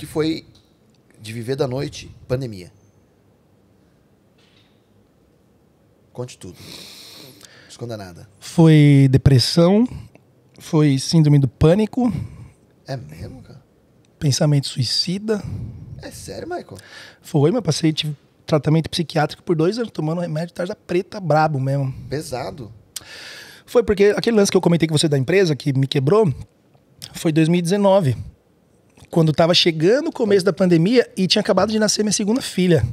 que foi de viver da noite, pandemia. Conte tudo. Não esconda nada. Foi depressão, foi síndrome do pânico. É mesmo, cara? Pensamento suicida. É sério, Michael? Foi, mas passei, tive tratamento psiquiátrico por dois anos, tomando remédio tarja preta, brabo mesmo. Pesado. Foi porque aquele lance que eu comentei com você da empresa, que me quebrou, foi 2019 quando estava chegando o começo da pandemia e tinha acabado de nascer minha segunda filha.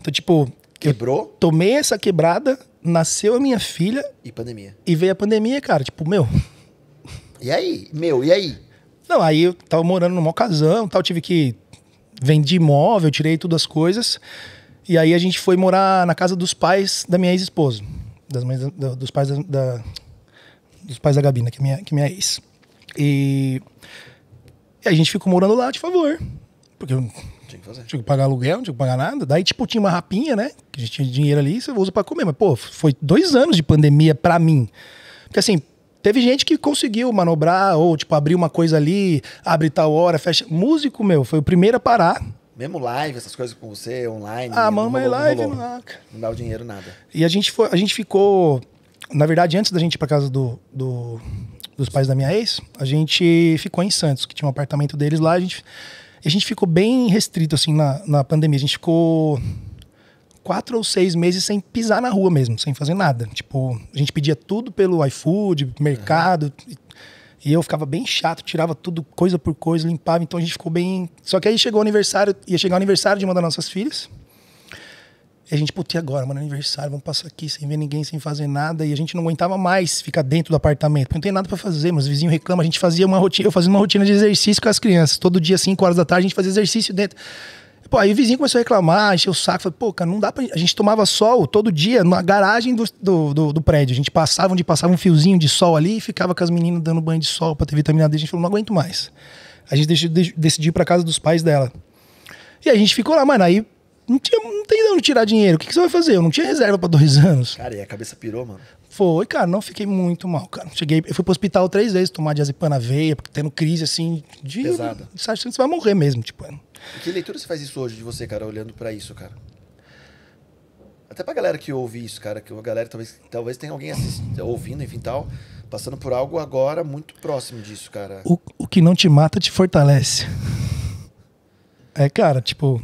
Então, tipo. Quebrou? tomei essa quebrada, nasceu a minha filha. E pandemia. E veio a pandemia, cara. Tipo, meu. E aí? Meu, e aí? Não, aí eu tava morando numa ocasião tal, tive que. vender imóvel, tirei todas as coisas. E aí a gente foi morar na casa dos pais da minha ex-esposa. Das mães da, dos pais da, da, Dos pais da Gabina, que é minha, que é minha ex. E e a gente ficou morando lá de favor. Porque eu não tinha que, fazer. Tinha que pagar aluguel, não tinha que pagar nada. Daí, tipo, tinha uma rapinha, né? Que a gente tinha dinheiro ali, você usa pra comer. Mas, pô, foi dois anos de pandemia pra mim. Porque assim, Teve gente que conseguiu manobrar, ou tipo, abrir uma coisa ali, abre tal hora, fecha. Músico, meu, foi o primeiro a parar. Mesmo live, essas coisas com você, online. Ah, mama é live, não, não, não dá o dinheiro, nada. E a gente, foi, a gente ficou. Na verdade, antes da gente ir pra casa do, do, dos pais da minha ex, a gente ficou em Santos, que tinha um apartamento deles lá. A gente, a gente ficou bem restrito, assim, na, na pandemia. A gente ficou quatro ou seis meses sem pisar na rua mesmo, sem fazer nada. Tipo, a gente pedia tudo pelo iFood, mercado. E eu ficava bem chato, tirava tudo, coisa por coisa, limpava. Então a gente ficou bem. Só que aí chegou o aniversário, ia chegar o aniversário de uma das nossas filhas. E a gente, putz, agora, mano, é aniversário, vamos passar aqui sem ver ninguém, sem fazer nada. E a gente não aguentava mais ficar dentro do apartamento, porque não tem nada para fazer, mas o vizinho reclama. A gente fazia uma rotina, eu fazia uma rotina de exercício com as crianças. Todo dia, 5 horas da tarde, a gente fazia exercício dentro. Pô, aí o vizinho começou a reclamar, encheu o saco. Falei, pô, cara, não dá pra. A gente tomava sol todo dia na garagem do, do, do, do prédio. A gente passava onde passava um fiozinho de sol ali e ficava com as meninas dando banho de sol pra ter vitamina D. A gente falou, não aguento mais. A gente decidiu, decidiu ir pra casa dos pais dela. E a gente ficou lá, mano. Aí não, tinha, não tem de onde tirar dinheiro. O que, que você vai fazer? Eu não tinha reserva para dois anos. Cara, e a cabeça pirou, mano? Foi, cara. Não fiquei muito mal, cara. Cheguei, eu fui pro hospital três vezes tomar diazepam na veia, porque tendo crise, assim, de... Pesada. Você acha que você vai morrer mesmo, tipo... É. E que leitura você faz isso hoje de você, cara, olhando para isso, cara? Até pra galera que ouve isso, cara, que a galera talvez, talvez tenha alguém assistindo, ouvindo, enfim, tal passando por algo agora muito próximo disso, cara. O, o que não te mata te fortalece. É, cara, tipo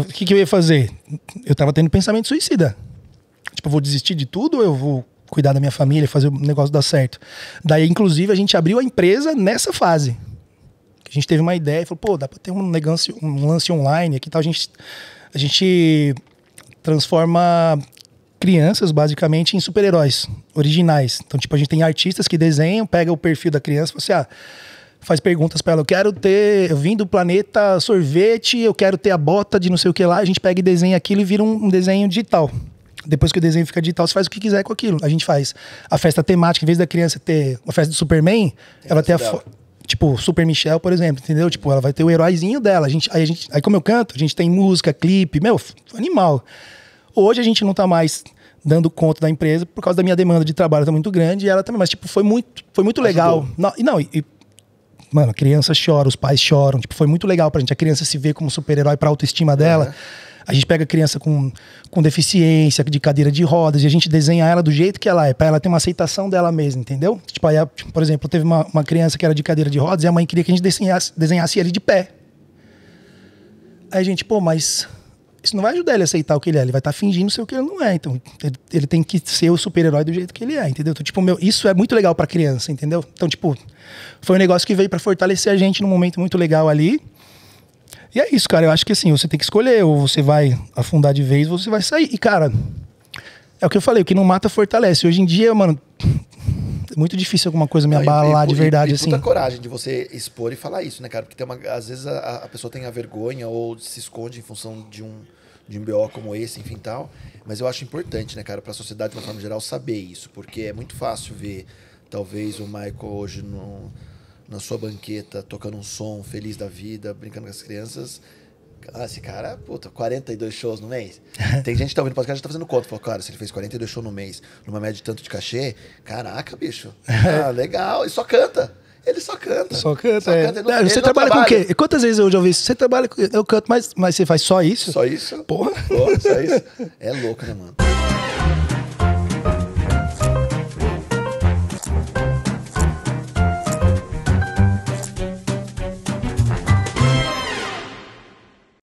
o que, que eu ia fazer? Eu tava tendo pensamento suicida. Tipo, eu vou desistir de tudo, eu vou cuidar da minha família, fazer o negócio dar certo. Daí, inclusive, a gente abriu a empresa nessa fase. A gente teve uma ideia e falou, pô, dá pra ter um, negócio, um lance online aqui e tal. A gente, a gente transforma crianças, basicamente, em super-heróis originais. Então, tipo, a gente tem artistas que desenham, pega o perfil da criança e fala assim, ah faz perguntas para ela. Eu quero ter, eu vim do planeta sorvete, eu quero ter a bota de não sei o que lá. A gente pega e desenha aquilo e vira um, um desenho digital. Depois que o desenho fica digital, você faz o que quiser com aquilo. A gente faz a festa temática, em vez da criança ter uma festa do Superman, Tem é ela tem a tipo, Super Michelle, por exemplo, entendeu? Tipo, ela vai ter o heróizinho dela. A gente, aí, a gente, aí como eu canto, a gente tem música, clipe, meu, animal. Hoje a gente não tá mais dando conta da empresa por causa da minha demanda de trabalho tá muito grande e ela também, mas tipo, foi muito, foi muito legal. Não, e não, e, mano, a criança chora, os pais choram. Tipo, foi muito legal pra gente. A criança se vê como super-herói pra autoestima dela. Uhum. A gente pega criança com, com deficiência, de cadeira de rodas, e a gente desenha ela do jeito que ela é, para ela ter uma aceitação dela mesma, entendeu? Tipo, aí, tipo, por exemplo, teve uma, uma criança que era de cadeira de rodas e a mãe queria que a gente desenhasse, desenhasse ele de pé. Aí a gente, pô, mas isso não vai ajudar ele a aceitar o que ele é. Ele vai estar tá fingindo ser o que ele não é. Então, ele, ele tem que ser o super-herói do jeito que ele é, entendeu? Então, tipo, meu, isso é muito legal para criança, entendeu? Então, tipo, foi um negócio que veio para fortalecer a gente num momento muito legal ali. E é isso, cara. Eu acho que assim, você tem que escolher, ou você vai afundar de vez, ou você vai sair. E, cara, é o que eu falei, o que não mata fortalece. Hoje em dia, mano, muito difícil alguma coisa me não, abalar e, e, de verdade, e, assim. Muita coragem de você expor e falar isso, né, cara? Porque tem uma, às vezes a, a pessoa tem a vergonha ou se esconde em função de um de um BO como esse, enfim tal. Mas eu acho importante, né, cara, para a sociedade de uma forma geral saber isso, porque é muito fácil ver talvez o Michael hoje no, na sua banqueta tocando um som, feliz da vida, brincando com as crianças ah, esse cara, puta, 42 shows no mês. Tem gente que tá ouvindo podcast e tá fazendo conta. Falou, cara, se ele fez 42 shows no mês, numa média de tanto de cachê, caraca, bicho. Ah, legal. E só canta. Ele só canta. Só canta, só é. canta. Não, você trabalha, trabalha, com o quê? Quantas vezes eu já ouvi isso? Você trabalha com... Eu canto, mas, mas você faz só isso? Só isso. Porra. Porra só isso. É louco, né, mano?